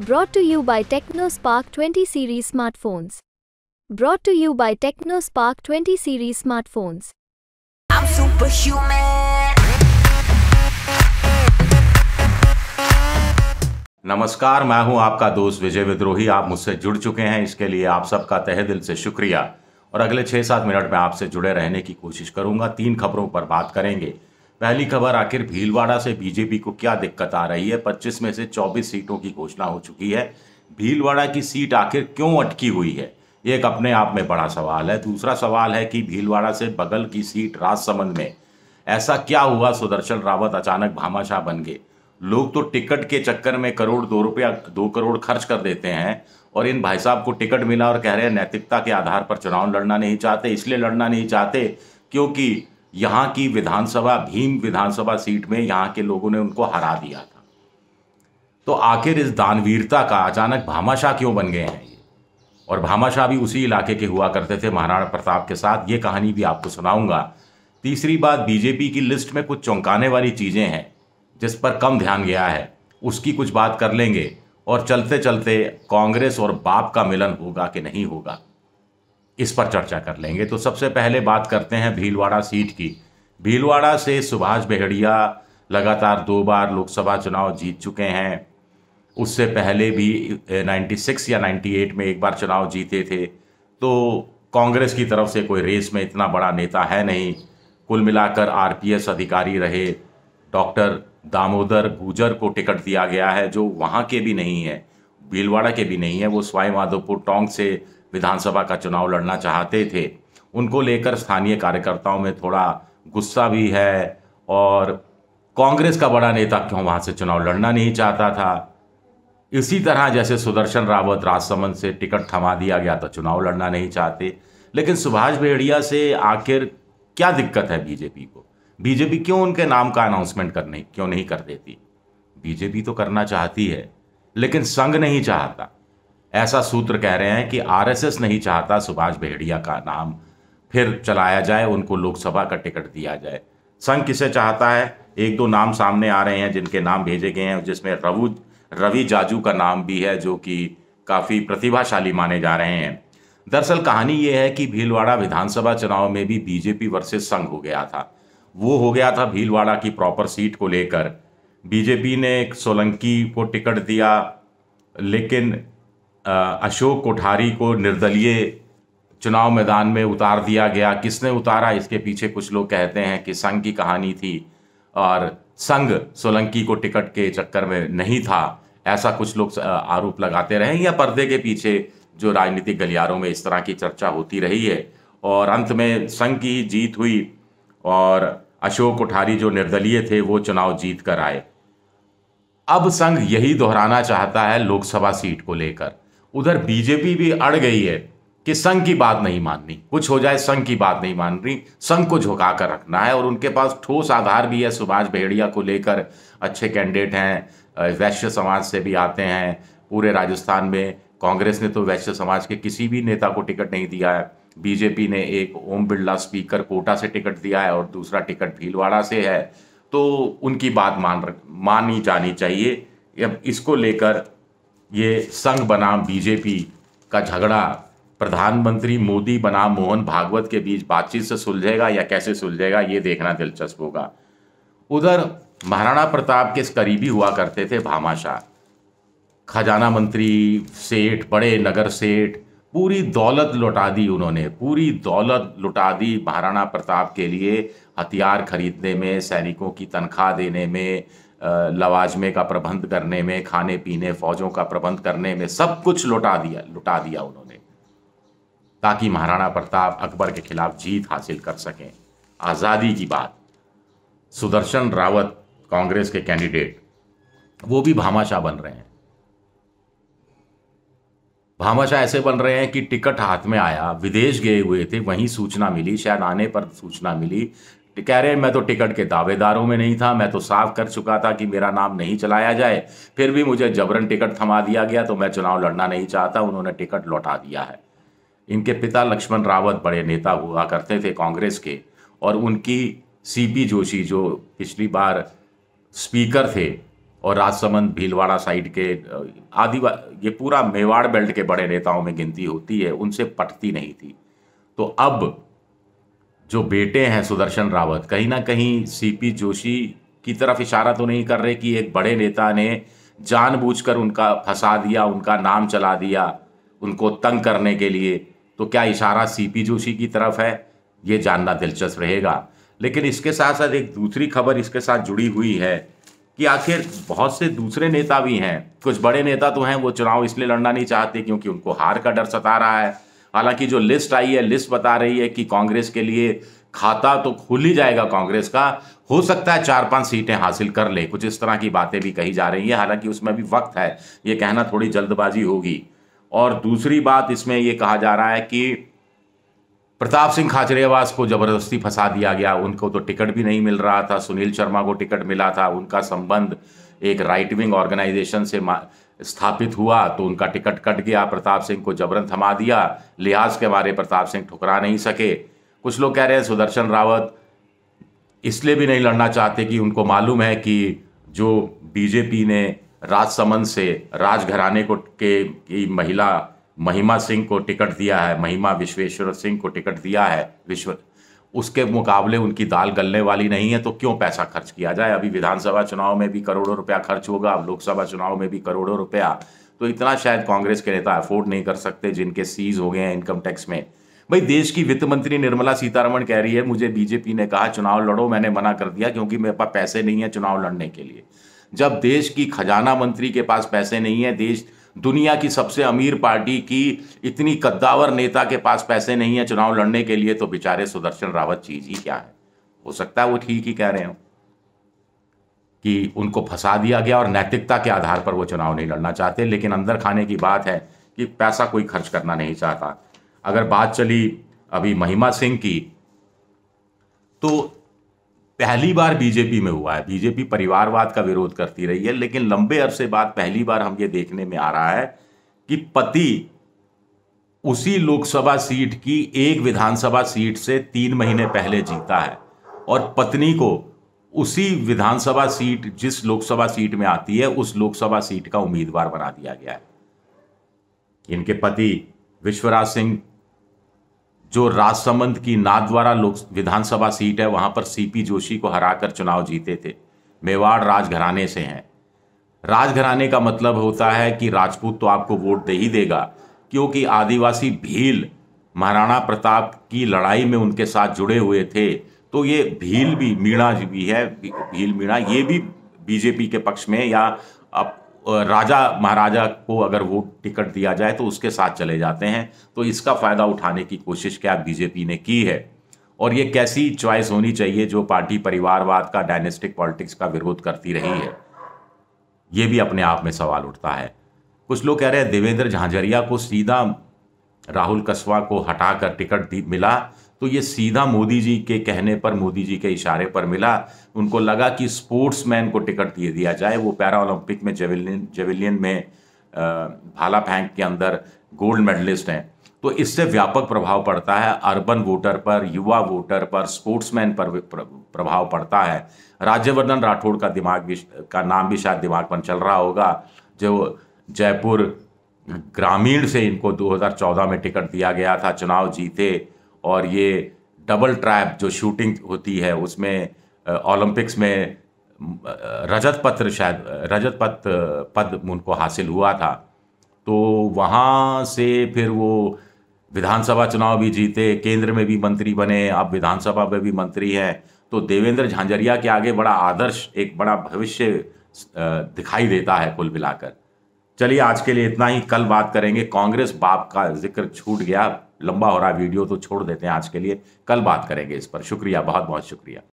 Brought to you by Techno Spark 20 series smartphones. Brought to you by Techno Spark 20 series smartphones. I'm superhuman. नमस्कार मैं हूं आपका दोस्त विजय विद्रोही आप मुझसे जुड़ चुके हैं इसके लिए आप सबका तहे दिल से शुक्रिया और अगले छः सात मिनट में आपसे जुड़े रहने की कोशिश करूंगा तीन खबरों पर बात करेंगे पहली खबर आखिर भीलवाड़ा से बीजेपी को क्या दिक्कत आ रही है 25 में से 24 सीटों की घोषणा हो चुकी है भीलवाड़ा की सीट आखिर क्यों अटकी हुई है एक अपने आप में बड़ा सवाल है दूसरा सवाल है कि भीलवाड़ा से बगल की सीट राजसमंद में ऐसा क्या हुआ सुदर्शन रावत अचानक भामाशाह बन गए लोग तो टिकट के चक्कर में करोड़ दो रुपया दो करोड़ खर्च कर देते हैं और इन भाई साहब को टिकट मिला और कह रहे हैं नैतिकता के आधार पर चुनाव लड़ना नहीं चाहते इसलिए लड़ना नहीं चाहते क्योंकि यहाँ की विधानसभा भीम विधानसभा सीट में यहाँ के लोगों ने उनको हरा दिया था तो आखिर इस दानवीरता का अचानक भामाशाह क्यों बन गए हैं ये और भामाशाह भी उसी इलाके के हुआ करते थे महाराणा प्रताप के साथ ये कहानी भी आपको सुनाऊंगा तीसरी बात बीजेपी की लिस्ट में कुछ चौंकाने वाली चीज़ें हैं जिस पर कम ध्यान गया है उसकी कुछ बात कर लेंगे और चलते चलते कांग्रेस और बाप का मिलन होगा कि नहीं होगा इस पर चर्चा कर लेंगे तो सबसे पहले बात करते हैं भीलवाड़ा सीट की भीलवाड़ा से सुभाष बेहड़िया लगातार दो बार लोकसभा चुनाव जीत चुके हैं उससे पहले भी 96 या 98 में एक बार चुनाव जीते थे तो कांग्रेस की तरफ से कोई रेस में इतना बड़ा नेता है नहीं कुल मिलाकर आरपीएस अधिकारी रहे डॉक्टर दामोदर गुजर को टिकट दिया गया है जो वहाँ के भी नहीं है भीलवाड़ा के भी नहीं है वो स्वाई माधोपुर टोंग से विधानसभा का चुनाव लड़ना चाहते थे उनको लेकर स्थानीय कार्यकर्ताओं में थोड़ा गुस्सा भी है और कांग्रेस का बड़ा नेता क्यों वहाँ से चुनाव लड़ना नहीं चाहता था इसी तरह जैसे सुदर्शन रावत राजसमंद से टिकट थमा दिया गया तो चुनाव लड़ना नहीं चाहते लेकिन सुभाष भेड़िया से आखिर क्या दिक्कत है बीजेपी को बीजेपी क्यों उनके नाम का अनाउंसमेंट करने क्यों नहीं कर देती बीजेपी तो करना चाहती है लेकिन संघ नहीं चाहता ऐसा सूत्र कह रहे हैं कि आरएसएस नहीं चाहता सुभाष भेड़िया का नाम फिर चलाया जाए उनको लोकसभा का टिकट दिया जाए संघ किसे चाहता है एक दो नाम सामने आ रहे हैं जिनके नाम भेजे गए हैं जिसमें रवु रवि जाजू का नाम भी है जो कि काफ़ी प्रतिभाशाली माने जा रहे हैं दरअसल कहानी ये है कि भीलवाड़ा विधानसभा चुनाव में भी बीजेपी वर्सेस संघ हो गया था वो हो गया था भीलवाड़ा की प्रॉपर सीट को लेकर बीजेपी ने एक सोलंकी को टिकट दिया लेकिन अशोक कोठारी को निर्दलीय चुनाव मैदान में उतार दिया गया किसने उतारा इसके पीछे कुछ लोग कहते हैं कि संघ की कहानी थी और संघ सोलंकी को टिकट के चक्कर में नहीं था ऐसा कुछ लोग आरोप लगाते रहे या पर्दे के पीछे जो राजनीतिक गलियारों में इस तरह की चर्चा होती रही है और अंत में संघ की जीत हुई और अशोक कोठारी जो निर्दलीय थे वो चुनाव जीत कर आए अब संघ यही दोहराना चाहता है लोकसभा सीट को लेकर उधर बीजेपी भी अड़ गई है कि संघ की बात नहीं माननी कुछ हो जाए संघ की बात नहीं मान रही संघ को झुका कर रखना है और उनके पास ठोस आधार भी है सुभाष भेड़िया को लेकर अच्छे कैंडिडेट हैं वैश्य समाज से भी आते हैं पूरे राजस्थान में कांग्रेस ने तो वैश्य समाज के किसी भी नेता को टिकट नहीं दिया है बीजेपी ने एक ओम बिरला स्पीकर कोटा से टिकट दिया है और दूसरा टिकट भीलवाड़ा से है तो उनकी बात मान मानी जानी चाहिए अब इसको लेकर ये संघ बनाम बीजेपी का झगड़ा प्रधानमंत्री मोदी बनाम मोहन भागवत के बीच बातचीत से सुलझेगा या कैसे सुलझेगा ये देखना दिलचस्प होगा उधर महाराणा प्रताप के करीबी हुआ करते थे भामाशाह खजाना मंत्री सेठ बड़े नगर सेठ पूरी दौलत लुटा दी उन्होंने पूरी दौलत लुटा दी महाराणा प्रताप के लिए हथियार ख़रीदने में सैनिकों की तनख्वाह देने में लवाजमे का प्रबंध करने में खाने पीने फौजों का प्रबंध करने में सब कुछ लुटा दिया लुटा दिया उन्होंने ताकि महाराणा प्रताप अकबर के खिलाफ जीत हासिल कर सकें आज़ादी की बात सुदर्शन रावत कांग्रेस के कैंडिडेट वो भी भामाशाह बन रहे हैं भामाशाह ऐसे बन रहे हैं कि टिकट हाथ में आया विदेश गए हुए थे वहीं सूचना मिली शायद आने पर सूचना मिली कह रहे हैं मैं तो टिकट के दावेदारों में नहीं था मैं तो साफ कर चुका था कि मेरा नाम नहीं चलाया जाए फिर भी मुझे जबरन टिकट थमा दिया गया तो मैं चुनाव लड़ना नहीं चाहता उन्होंने टिकट लौटा दिया है इनके पिता लक्ष्मण रावत बड़े नेता हुआ करते थे कांग्रेस के और उनकी सीपी जोशी जो पिछली बार स्पीकर थे और राजसमंद भीलवाड़ा साइड के आदिवा ये पूरा मेवाड़ बेल्ट के बड़े नेताओं में गिनती होती है उनसे पटती नहीं थी तो अब जो बेटे हैं सुदर्शन रावत कहीं ना कहीं सीपी जोशी की तरफ इशारा तो नहीं कर रहे कि एक बड़े नेता ने जानबूझकर उनका फंसा दिया उनका नाम चला दिया उनको तंग करने के लिए तो क्या इशारा सीपी जोशी की तरफ है ये जानना दिलचस्प रहेगा लेकिन इसके साथ साथ एक दूसरी खबर इसके साथ जुड़ी हुई है कि आखिर बहुत से दूसरे नेता भी हैं कुछ बड़े नेता तो हैं वो चुनाव इसलिए लड़ना नहीं चाहते क्योंकि उनको हार का डर सता रहा है हालांकि जो लिस्ट आई है लिस्ट बता रही है कि कांग्रेस के लिए खाता तो खुल ही जाएगा कांग्रेस का हो सकता है चार पांच सीटें हासिल कर ले कुछ इस तरह की बातें भी कही जा रही हैं हालांकि उसमें भी वक्त है ये कहना थोड़ी जल्दबाजी होगी और दूसरी बात इसमें ये कहा जा रहा है कि प्रताप सिंह खाचरेवास को जबरदस्ती फंसा दिया गया उनको तो टिकट भी नहीं मिल रहा था सुनील शर्मा को टिकट मिला था उनका संबंध एक राइट विंग ऑर्गेनाइजेशन से स्थापित हुआ तो उनका टिकट कट गया प्रताप सिंह को जबरन थमा दिया लिहाज के मारे प्रताप सिंह ठुकरा नहीं सके कुछ लोग कह रहे हैं सुदर्शन रावत इसलिए भी नहीं लड़ना चाहते कि उनको मालूम है कि जो बीजेपी ने राजसमंद से राजघराने को के की महिला महिमा सिंह को टिकट दिया है महिमा विश्वेश्वर सिंह को टिकट दिया है विश्व उसके मुकाबले उनकी दाल गलने वाली नहीं है तो क्यों पैसा खर्च किया जाए अभी विधानसभा चुनाव में भी करोड़ों रुपया खर्च होगा अब लोकसभा चुनाव में भी करोड़ों रुपया तो इतना शायद कांग्रेस के नेता अफोर्ड नहीं कर सकते जिनके सीज हो गए हैं इनकम टैक्स में भाई देश की वित्त मंत्री निर्मला सीतारमण कह रही है मुझे बीजेपी ने कहा चुनाव लड़ो मैंने मना कर दिया क्योंकि मेरे पास पैसे नहीं है चुनाव लड़ने के लिए जब देश की खजाना मंत्री के पास पैसे नहीं है देश दुनिया की सबसे अमीर पार्टी की इतनी कद्दावर नेता के पास पैसे नहीं है चुनाव लड़ने के लिए तो बेचारे सुदर्शन रावत चीज ही क्या है हो सकता है वो ठीक ही कह रहे हो कि उनको फंसा दिया गया और नैतिकता के आधार पर वो चुनाव नहीं लड़ना चाहते लेकिन अंदर खाने की बात है कि पैसा कोई खर्च करना नहीं चाहता अगर बात चली अभी महिमा सिंह की तो पहली बार बीजेपी में हुआ है बीजेपी परिवारवाद का विरोध करती रही है लेकिन लंबे अरसे बाद पहली बार हम ये देखने में आ रहा है कि पति उसी लोकसभा सीट की एक विधानसभा सीट से तीन महीने पहले जीता है और पत्नी को उसी विधानसभा सीट जिस लोकसभा सीट में आती है उस लोकसभा सीट का उम्मीदवार बना दिया गया है इनके पति विश्वराज सिंह जो राजसमंद की नादवारा लोक विधानसभा सीट है वहां पर सीपी जोशी को हराकर चुनाव जीते थे मेवाड़ राजघराने से हैं राजघराने का मतलब होता है कि राजपूत तो आपको वोट दे ही देगा क्योंकि आदिवासी भील महाराणा प्रताप की लड़ाई में उनके साथ जुड़े हुए थे तो ये भील भी मीणा भी है भील मीणा ये भी बीजेपी के पक्ष में या अब राजा महाराजा को अगर वो टिकट दिया जाए तो उसके साथ चले जाते हैं तो इसका फ़ायदा उठाने की कोशिश क्या बीजेपी ने की है और ये कैसी चॉइस होनी चाहिए जो पार्टी परिवारवाद का डायनेस्टिक पॉलिटिक्स का विरोध करती रही है ये भी अपने आप में सवाल उठता है कुछ लोग कह रहे हैं देवेंद्र झांझरिया को सीधा राहुल कस्बा को हटा कर टिकट मिला तो ये सीधा मोदी जी के कहने पर मोदी जी के इशारे पर मिला उनको लगा कि स्पोर्ट्समैन को टिकट दे दिया जाए वो पैरा ओलंपिक में जेविलियन जेविलियन में भाला फेंक के अंदर गोल्ड मेडलिस्ट हैं तो इससे व्यापक प्रभाव पड़ता है अर्बन वोटर पर युवा वोटर पर स्पोर्ट्समैन पर प्रभाव पड़ता है राज्यवर्धन राठौड़ का दिमाग भी का नाम भी शायद दिमाग पर चल रहा होगा जो जयपुर ग्रामीण से इनको 2014 में टिकट दिया गया था चुनाव जीते और ये डबल ट्रैप जो शूटिंग होती है उसमें ओलंपिक्स में रजत पत्र शायद रजत पत्र पद उनको हासिल हुआ था तो वहाँ से फिर वो विधानसभा चुनाव भी जीते केंद्र में भी मंत्री बने अब विधानसभा में भी मंत्री हैं तो देवेंद्र झांझरिया के आगे बड़ा आदर्श एक बड़ा भविष्य दिखाई देता है कुल मिलाकर चलिए आज के लिए इतना ही कल बात करेंगे कांग्रेस बाप का जिक्र छूट गया लंबा हो रहा है वीडियो तो छोड़ देते हैं आज के लिए कल बात करेंगे इस पर शुक्रिया बहुत बहुत शुक्रिया